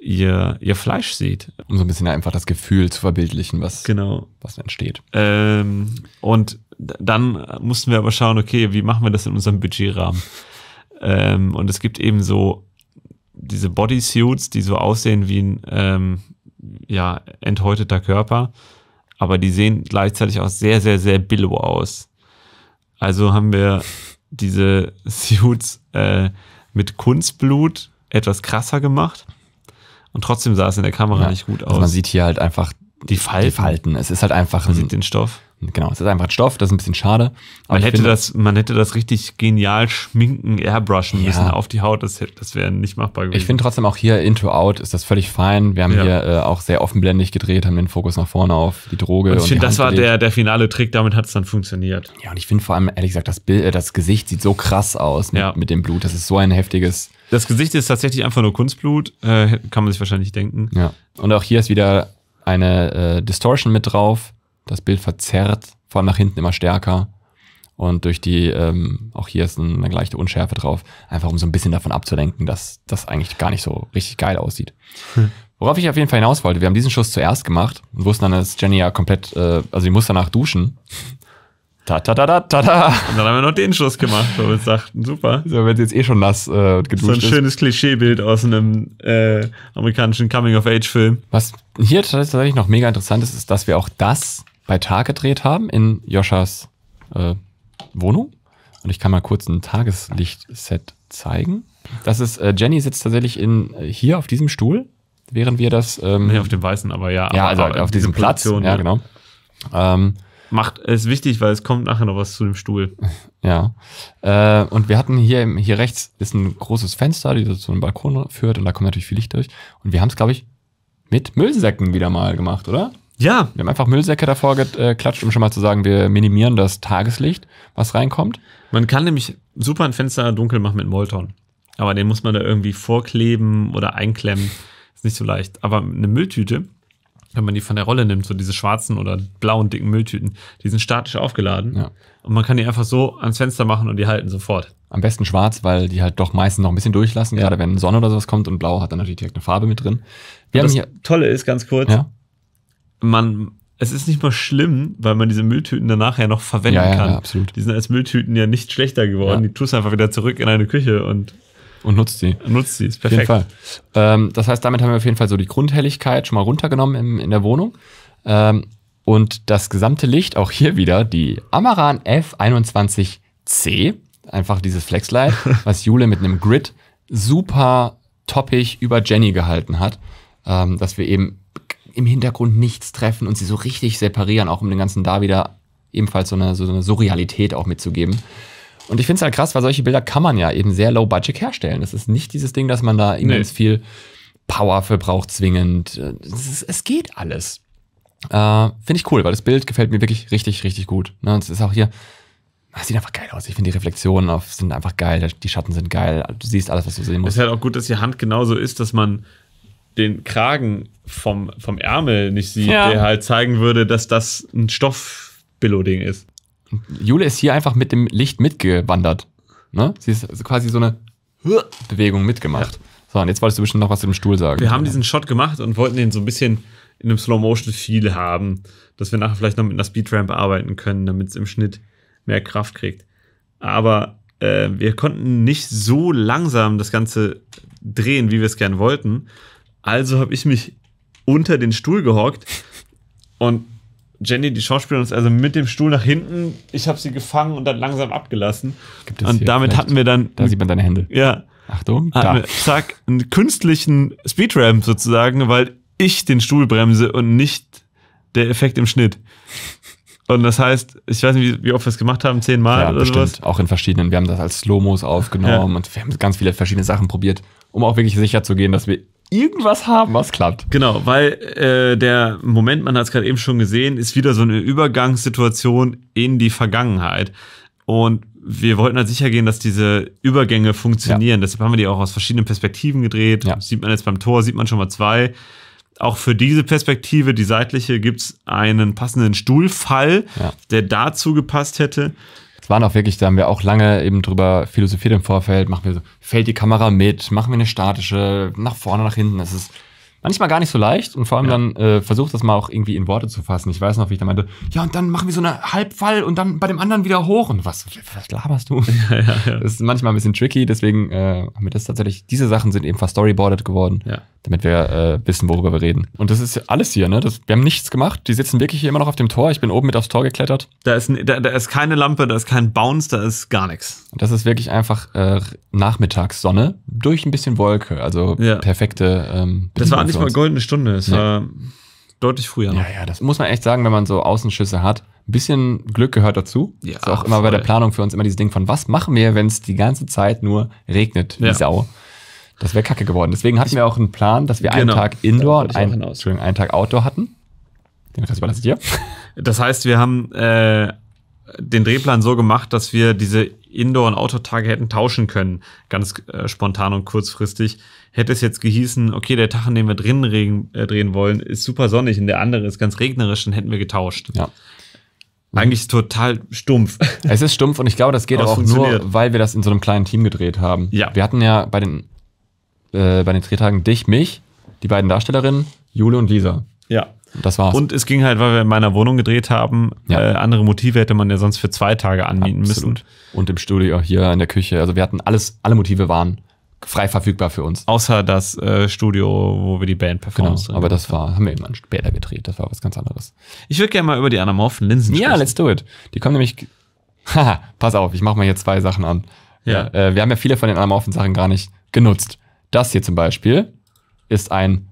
ihr, ihr Fleisch sieht. Um so ein bisschen einfach das Gefühl zu verbildlichen, was, genau. was entsteht. Ähm, und dann mussten wir aber schauen, okay, wie machen wir das in unserem Budgetrahmen? ähm, und es gibt eben so diese Bodysuits, die so aussehen wie ein, ähm, ja, enthäuteter Körper. Aber die sehen gleichzeitig auch sehr, sehr, sehr billow aus. Also haben wir diese Suits äh, mit Kunstblut etwas krasser gemacht. Und trotzdem sah es in der Kamera ja, nicht gut aus. Also man sieht hier halt einfach die Falten. Die Falten. Es ist halt einfach. Man ein, sieht den Stoff. Genau, es ist einfach ein Stoff, das ist ein bisschen schade. Man hätte, finde, das, man hätte das richtig genial schminken, airbrushen müssen auf die Haut, das, das wäre nicht machbar gewesen. Ich finde trotzdem auch hier Into-Out ist das völlig fein. Wir haben ja. hier äh, auch sehr offenblendig gedreht, haben den Fokus nach vorne auf die Droge. Und ich finde, das war der, der finale Trick, damit hat es dann funktioniert. Ja, und ich finde vor allem, ehrlich gesagt, das, Bild, äh, das Gesicht sieht so krass aus mit, ja. mit dem Blut. Das ist so ein heftiges. Das Gesicht ist tatsächlich einfach nur Kunstblut, äh, kann man sich wahrscheinlich denken. Ja. Und auch hier ist wieder eine äh, Distortion mit drauf. Das Bild verzerrt, vor allem nach hinten immer stärker. Und durch die, ähm, auch hier ist eine leichte Unschärfe drauf, einfach um so ein bisschen davon abzulenken, dass das eigentlich gar nicht so richtig geil aussieht. Hm. Worauf ich auf jeden Fall hinaus wollte, wir haben diesen Schuss zuerst gemacht und wussten dann, dass Jenny ja komplett, äh, also sie muss danach duschen. Ta, ta, ta, ta, ta, Und dann haben wir noch den Schluss gemacht, wo wir sagten, super. So, wenn es jetzt eh schon nass äh, geduscht ist. So ein ist. schönes Klischeebild aus einem äh, amerikanischen Coming-of-Age-Film. Was hier tatsächlich noch mega interessant ist, ist, dass wir auch das bei Tag gedreht haben in Joschas äh, Wohnung. Und ich kann mal kurz ein Tageslichtset zeigen. Das ist, äh, Jenny sitzt tatsächlich in, äh, hier auf diesem Stuhl, während wir das. Ähm, nee, auf dem weißen, aber ja. Ja, aber, also aber auf diesem Platz. ja, ja, genau. Ähm, Macht, ist wichtig, weil es kommt nachher noch was zu dem Stuhl. Ja. Äh, und wir hatten hier, hier rechts ist ein großes Fenster, das zu einem Balkon führt und da kommt natürlich viel Licht durch. Und wir haben es, glaube ich, mit Müllsäcken wieder mal gemacht, oder? Ja. Wir haben einfach Müllsäcke davor geklatscht, um schon mal zu sagen, wir minimieren das Tageslicht, was reinkommt. Man kann nämlich super ein Fenster dunkel machen mit Molton. Aber den muss man da irgendwie vorkleben oder einklemmen. Ist nicht so leicht. Aber eine Mülltüte wenn man die von der Rolle nimmt, so diese schwarzen oder blauen dicken Mülltüten, die sind statisch aufgeladen. Ja. Und man kann die einfach so ans Fenster machen und die halten sofort. Am besten schwarz, weil die halt doch meistens noch ein bisschen durchlassen, ja. gerade wenn Sonne oder sowas kommt und blau hat dann natürlich direkt eine Farbe mit drin. Wir das Tolle ist, ganz kurz, ja? man, es ist nicht mal schlimm, weil man diese Mülltüten danach ja noch verwenden ja, kann. Ja, absolut. Die sind als Mülltüten ja nicht schlechter geworden. Die tust du einfach wieder zurück in eine Küche und und nutzt sie. Nutzt sie, ist perfekt. Auf jeden Fall. Ähm, das heißt, damit haben wir auf jeden Fall so die Grundhelligkeit schon mal runtergenommen im, in der Wohnung. Ähm, und das gesamte Licht, auch hier wieder die Amaran F21C, einfach dieses Flexlight, was Jule mit einem Grid super toppig über Jenny gehalten hat, ähm, dass wir eben im Hintergrund nichts treffen und sie so richtig separieren, auch um den ganzen da wieder ebenfalls so eine, so eine Surrealität auch mitzugeben. Und ich finde es halt krass, weil solche Bilder kann man ja eben sehr low budget herstellen. Das ist nicht dieses Ding, dass man da immens nee. viel Power für braucht, zwingend. Äh, ist, es, geht alles. Äh, finde ich cool, weil das Bild gefällt mir wirklich richtig, richtig gut. Ne? Und es ist auch hier, das sieht einfach geil aus. Ich finde die Reflexionen auf, sind einfach geil, die Schatten sind geil. Du siehst alles, was du sehen musst. Es ist halt auch gut, dass die Hand genauso ist, dass man den Kragen vom, vom Ärmel nicht sieht, ja. der halt zeigen würde, dass das ein stoff billo ding ist. Jule ist hier einfach mit dem Licht mitgewandert. Ne? Sie ist also quasi so eine Bewegung mitgemacht. Ja. So, und jetzt wolltest du bestimmt noch was zu dem Stuhl sagen. Wir haben diesen Shot gemacht und wollten den so ein bisschen in einem Slow-Motion-Feel haben, dass wir nachher vielleicht noch mit einer Speedramp arbeiten können, damit es im Schnitt mehr Kraft kriegt. Aber äh, wir konnten nicht so langsam das Ganze drehen, wie wir es gern wollten. Also habe ich mich unter den Stuhl gehockt und Jenny, die Schauspielerin, ist also mit dem Stuhl nach hinten. Ich habe sie gefangen und dann langsam abgelassen. Gibt es und damit hatten wir dann. Da sieht man deine Hände. Ja. Achtung. Da. Wir, zack, einen künstlichen Speedramp sozusagen, weil ich den Stuhl bremse und nicht der Effekt im Schnitt. Und das heißt, ich weiß nicht, wie, wie oft wir es gemacht haben, zehnmal ja, oder bestimmt. sowas. Auch in verschiedenen. Wir haben das als Slow-Mos aufgenommen ja. und wir haben ganz viele verschiedene Sachen probiert, um auch wirklich sicher zu gehen, dass wir irgendwas haben, was klappt. Genau, weil äh, der Moment, man hat es gerade eben schon gesehen, ist wieder so eine Übergangssituation in die Vergangenheit. Und wir wollten halt sicher gehen, dass diese Übergänge funktionieren. Ja. Deshalb haben wir die auch aus verschiedenen Perspektiven gedreht. Ja. Sieht man jetzt beim Tor, sieht man schon mal zwei. Auch für diese Perspektive, die seitliche, gibt es einen passenden Stuhlfall, ja. der dazu gepasst hätte waren auch wirklich, da haben wir auch lange eben drüber philosophiert im Vorfeld, machen wir so, fällt die Kamera mit, machen wir eine statische, nach vorne, nach hinten. Das ist manchmal gar nicht so leicht und vor allem ja. dann äh, versucht das mal auch irgendwie in Worte zu fassen. Ich weiß noch, wie ich da meinte, ja, und dann machen wir so eine Halbfall und dann bei dem anderen wieder hoch und was, was laberst du? Ja, ja, das ist manchmal ein bisschen tricky, deswegen äh, haben wir das tatsächlich, diese Sachen sind eben verstoryboarded geworden. Ja damit wir äh, wissen, worüber wir reden. Und das ist alles hier, ne? Das, wir haben nichts gemacht. Die sitzen wirklich hier immer noch auf dem Tor. Ich bin oben mit aufs Tor geklettert. Da ist, da, da ist keine Lampe, da ist kein Bounce, da ist gar nichts. Das ist wirklich einfach äh, Nachmittagssonne durch ein bisschen Wolke. Also ja. perfekte. Ähm, das war nicht mal goldene Stunde. Es nee. war deutlich früher. Noch. Ja, ja, das muss man echt sagen, wenn man so Außenschüsse hat. Ein bisschen Glück gehört dazu. Ja, ist auch immer voll. bei der Planung für uns immer dieses Ding von, was machen wir, wenn es die ganze Zeit nur regnet, wie ja. Sau. Das wäre kacke geworden. Deswegen hatten ich, wir auch einen Plan, dass wir genau, einen Tag Indoor und einen, Entschuldigung, einen Tag Outdoor hatten. Den Rest überlasse ich dir. Das heißt, wir haben äh, den Drehplan so gemacht, dass wir diese Indoor- und Outdoor-Tage hätten tauschen können. Ganz äh, spontan und kurzfristig. Hätte es jetzt gehießen, okay, der Tag, an dem wir drinnen regen, äh, drehen wollen, ist super sonnig und der andere ist ganz regnerisch, dann hätten wir getauscht. Ja. Eigentlich mhm. total stumpf. Es ist stumpf und ich glaube, das geht auch nur, weil wir das in so einem kleinen Team gedreht haben. Ja. Wir hatten ja bei den äh, bei den Drehtagen dich, mich, die beiden Darstellerinnen, Jule und Lisa. Ja. Das war's. Und es ging halt, weil wir in meiner Wohnung gedreht haben, ja. äh, andere Motive hätte man ja sonst für zwei Tage anmieten Absolut. müssen. Und im Studio hier in der Küche. Also wir hatten alles, alle Motive waren frei verfügbar für uns. Außer das äh, Studio, wo wir die Band performen. Genau, aber das war, haben wir eben später gedreht, das war was ganz anderes. Ich würde gerne mal über die anamorphen Linsen sprechen. Ja, let's do it. Die kommen nämlich, haha, pass auf, ich mache mal hier zwei Sachen an. Ja. Äh, wir haben ja viele von den anamorphen Sachen gar nicht genutzt. Das hier zum Beispiel ist ein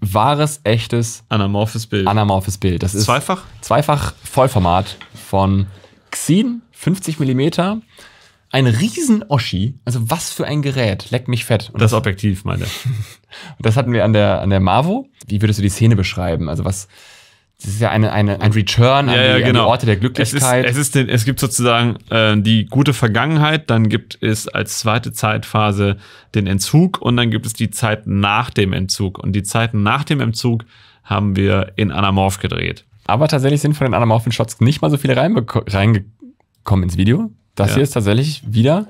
wahres, echtes anamorphes Bild. Anamorphes Bild. Das ist zweifach, zweifach Vollformat von Xin, 50 mm. Ein riesen Oschi. Also was für ein Gerät. Leck mich fett. Und das, Objektiv, meine. das hatten wir an der, an der Mavo. Wie würdest du die Szene beschreiben? Also was, das ist ja eine, eine, ein Return an, ja, ja, genau. an die genau. Orte der Glücklichkeit. Es, ist, es, ist, es gibt sozusagen äh, die gute Vergangenheit, dann gibt es als zweite Zeitphase den Entzug und dann gibt es die Zeit nach dem Entzug. Und die Zeiten nach dem Entzug haben wir in Anamorph gedreht. Aber tatsächlich sind von den anamorphen Shots nicht mal so viele reingekommen ins Video. Das ja. hier ist tatsächlich wieder,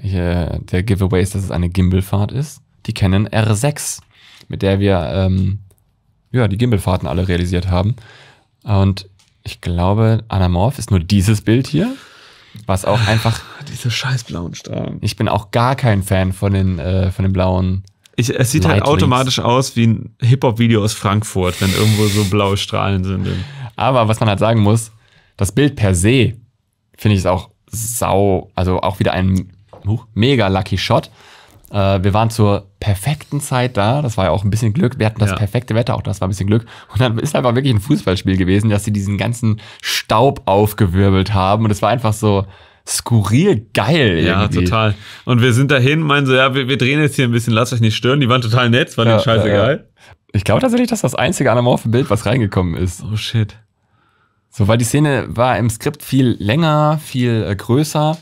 hier, der Giveaway ist, dass es eine Gimbelfahrt ist, die kennen R6, mit der wir ähm, ja, die Gimbelfahrten alle realisiert haben. Und ich glaube, Anamorph ist nur dieses Bild hier, was auch ah, einfach. Diese scheiß blauen Strahlen. Ich bin auch gar kein Fan von den, äh, von den blauen. Ich, es sieht halt automatisch aus wie ein Hip-Hop-Video aus Frankfurt, wenn irgendwo so blaue Strahlen sind. Aber was man halt sagen muss, das Bild per se finde ich es auch sau, also auch wieder ein uh, mega lucky Shot. Äh, wir waren zur perfekten Zeit da. Das war ja auch ein bisschen Glück. Wir hatten das ja. perfekte Wetter, auch das war ein bisschen Glück. Und dann ist einfach wirklich ein Fußballspiel gewesen, dass sie diesen ganzen Staub aufgewirbelt haben. Und es war einfach so skurril geil. Irgendwie. Ja, total. Und wir sind dahin, meinen so, ja, wir, wir drehen jetzt hier ein bisschen, lasst euch nicht stören. Die waren total nett, war ja, denen scheißegal. Ja. Ich glaube tatsächlich, dass das einzige anamorphe Bild, was reingekommen ist. Oh shit. So, weil die Szene war im Skript viel länger, viel äh, größer.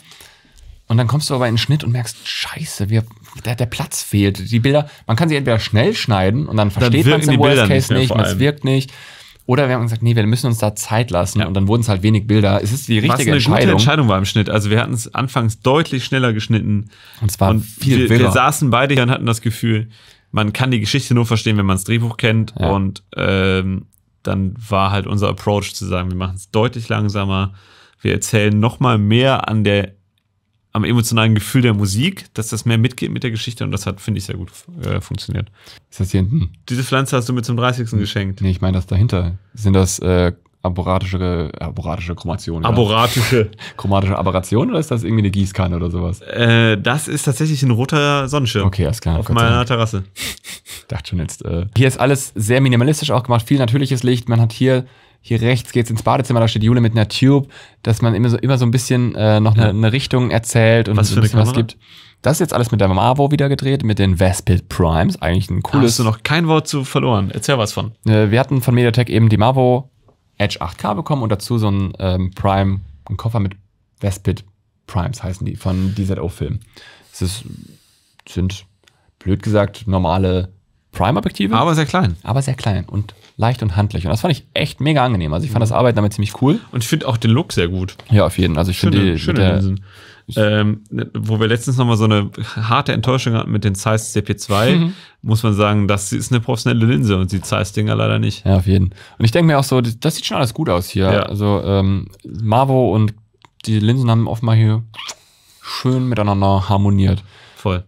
Und dann kommst du aber in den Schnitt und merkst, scheiße, wir der, der Platz fehlt. Die Bilder, man kann sie entweder schnell schneiden und dann versteht man es im Worst Case nicht, es wirkt nicht. Oder wir haben gesagt, nee, wir müssen uns da Zeit lassen ja. und dann wurden es halt wenig Bilder. Es ist die richtige Was eine Entscheidung. gute Entscheidung war im Schnitt. Also wir hatten es anfangs deutlich schneller geschnitten. Und zwar war und viel wir, wir saßen beide hier und hatten das Gefühl, man kann die Geschichte nur verstehen, wenn man das Drehbuch kennt. Ja. Und ähm, dann war halt unser Approach zu sagen, wir machen es deutlich langsamer. Wir erzählen noch mal mehr an der am emotionalen Gefühl der Musik, dass das mehr mitgeht mit der Geschichte und das hat, finde ich, sehr gut äh, funktioniert. Ist das hier hinten? Diese Pflanze hast du mir zum 30. Hm. geschenkt. Nee, ich meine das dahinter. Sind das äh, äh aboratische, aboratische Chromationen? Aboratische. Chromatische Aberration oder ist das irgendwie eine Gießkanne oder sowas? Äh, das ist tatsächlich ein roter Sonnenschirm. Okay, alles klar. Auf Gott meiner Terrasse. Dachte schon jetzt. Äh. Hier ist alles sehr minimalistisch auch gemacht, viel natürliches Licht. Man hat hier hier rechts geht's ins Badezimmer, da steht Jule mit einer Tube, dass man immer so, immer so ein bisschen äh, noch eine, ja. Richtung erzählt und was für ein bisschen was gibt. Das ist jetzt alles mit der Marvo wieder gedreht, mit den Vespid Primes. Eigentlich ein cooles. Da hast du noch kein Wort zu verloren. Erzähl was von. Äh, wir hatten von Mediatek eben die Marvo Edge 8K bekommen und dazu so ein ähm, Prime, ein Koffer mit Vespid Primes heißen die, von DZO-Film. Das ist, sind, blöd gesagt, normale Prime-Objektive. Aber sehr klein. Aber sehr klein und leicht und handlich. Und das fand ich echt mega angenehm. Also ich fand mhm. das Arbeiten damit ziemlich cool. Und ich finde auch den Look sehr gut. Ja, auf jeden Fall. Also ich finde die schöne der, Linsen. Ähm, ne, wo wir letztens nochmal so eine harte Enttäuschung hatten mit den Zeiss CP2, mhm. muss man sagen, das ist eine professionelle Linse und die Zeiss-Dinger leider nicht. Ja, auf jeden Fall. Und ich denke mir auch so, das sieht schon alles gut aus hier. Ja. Also ähm, Marvo und die Linsen haben offenbar hier schön miteinander harmoniert. Voll.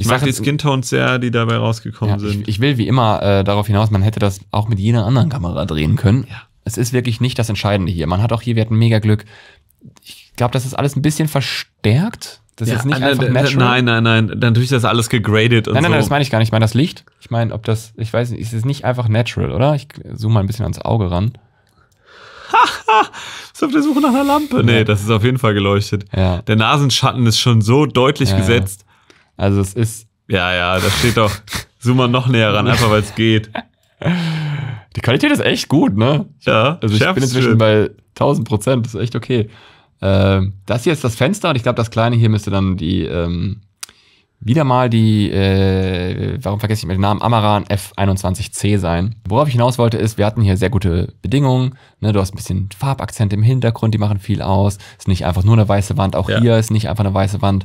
Ich, mag die Skintones sehr, die dabei rausgekommen ja, sind. Ich, ich, will wie immer äh, darauf hinaus, man hätte das auch mit jeder anderen Kamera drehen können. Ja. Es ist wirklich nicht das Entscheidende hier. Man hat auch hier, wir hatten mega Glück. Ich glaube, das ist alles ein bisschen verstärkt. Das ja, ist nicht äh, ne, einfach natural. Ne, nein, nein, nein. Natürlich ist das alles gegradet und Nein, nein, so. nein, das meine ich gar nicht. Ich meine das Licht. Ich meine, ob das, ich weiß nicht, es ist nicht einfach natural, oder? Ich zoome mal ein bisschen ans Auge ran. Haha, ist auf der Suche nach einer Lampe. Nee, ja. das ist auf jeden Fall geleuchtet. Ja. Der Nasenschatten ist schon so deutlich ja, gesetzt. Also es ist. Ja, ja, das steht doch. Zoom mal noch näher ran, einfach weil es geht. Die Qualität ist echt gut, ne? Ja. Also ich bin inzwischen schön. bei 1000 Prozent, das ist echt okay. Ähm, das hier ist das Fenster und ich glaube, das kleine hier müsste dann die, ähm, wieder mal die, äh, warum vergesse ich mir den Namen, Amaran F21C sein. Worauf ich hinaus wollte ist, wir hatten hier sehr gute Bedingungen. Ne? Du hast ein bisschen Farbakzente im Hintergrund, die machen viel aus. Ist nicht einfach nur eine weiße Wand, auch ja. hier ist nicht einfach eine weiße Wand.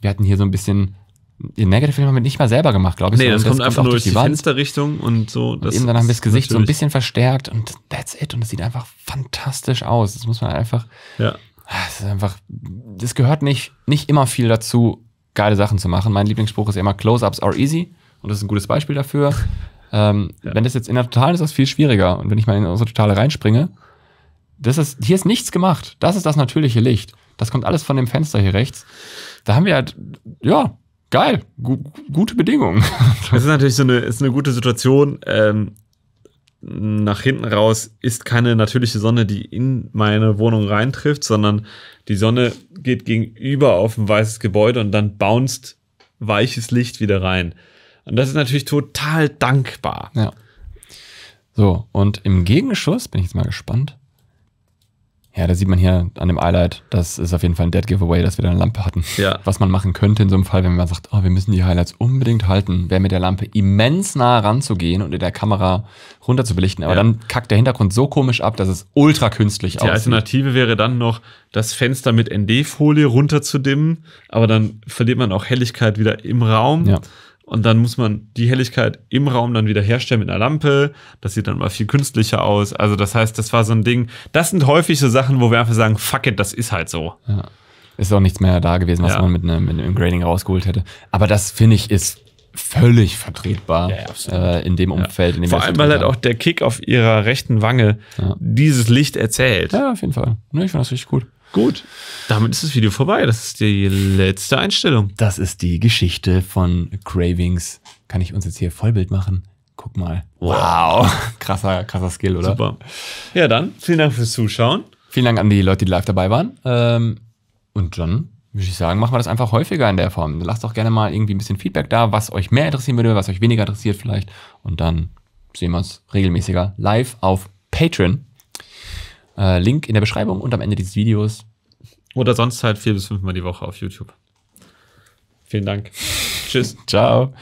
Wir hatten hier so ein bisschen den Negative-Film haben wir nicht mal selber gemacht, glaube ich. Nee, das, das kommt einfach nur durch die, die Fensterrichtung und so. und eben dann haben wir das Gesicht so ein bisschen verstärkt und that's it. Und es sieht einfach fantastisch aus. Das muss man einfach. Ja. Ah, es ist einfach. Es gehört nicht, nicht immer viel dazu, geile Sachen zu machen. Mein Lieblingsspruch ist immer Close-ups are easy. Und das ist ein gutes Beispiel dafür. ähm, ja. Wenn das jetzt in der Totale ist, ist das viel schwieriger. Und wenn ich mal in unsere Totale reinspringe, das ist, hier ist nichts gemacht. Das ist das natürliche Licht. Das kommt alles von dem Fenster hier rechts. Da haben wir halt, ja, geil, gu gute Bedingungen. Das ist natürlich so eine, ist eine gute Situation. Ähm, nach hinten raus ist keine natürliche Sonne, die in meine Wohnung reintrifft, sondern die Sonne geht gegenüber auf ein weißes Gebäude und dann bounced weiches Licht wieder rein. Und das ist natürlich total dankbar. Ja. So, und im Gegenschuss, bin ich jetzt mal gespannt, ja, da sieht man hier an dem Highlight, das ist auf jeden Fall ein Dead Giveaway, dass wir da eine Lampe hatten. Ja. Was man machen könnte in so einem Fall, wenn man sagt, oh, wir müssen die Highlights unbedingt halten, wäre mit der Lampe immens nah ranzugehen und in der Kamera runter zu belichten. Aber ja. dann kackt der Hintergrund so komisch ab, dass es ultra künstlich die aussieht. Die Alternative wäre dann noch, das Fenster mit ND-Folie runterzudimmen, aber dann verliert man auch Helligkeit wieder im Raum. Ja. Und dann muss man die Helligkeit im Raum dann wieder herstellen mit einer Lampe. Das sieht dann mal viel künstlicher aus. Also das heißt, das war so ein Ding. Das sind häufig so Sachen, wo wir einfach sagen, fuck it, das ist halt so. Ja. Ist auch nichts mehr da gewesen, was ja. man mit einem, mit einem Grading rausgeholt hätte. Aber das finde ich ist völlig vertretbar ja, äh, in dem Umfeld. In dem Vor allem, weil halt auch der Kick auf ihrer rechten Wange dieses Licht erzählt. Ja, auf jeden Fall. Ne, ich finde das richtig gut. Gut. Damit ist das Video vorbei. Das ist die letzte Einstellung. Das ist die Geschichte von Cravings. Kann ich uns jetzt hier Vollbild machen? Guck mal. Wow. Krasser, krasser Skill, oder? Super. Ja, dann vielen Dank fürs Zuschauen. Vielen Dank an die Leute, die live dabei waren. Ähm, und John, würde ich sagen, machen wir das einfach häufiger in der Form. Lasst auch gerne mal irgendwie ein bisschen Feedback da, was euch mehr interessieren würde, was euch weniger interessiert vielleicht. Und dann sehen wir uns regelmäßiger live auf Patreon. Äh, Link in der Beschreibung und am Ende dieses Videos. Oder sonst halt vier bis fünfmal die Woche auf YouTube. Vielen Dank. Tschüss. Ciao.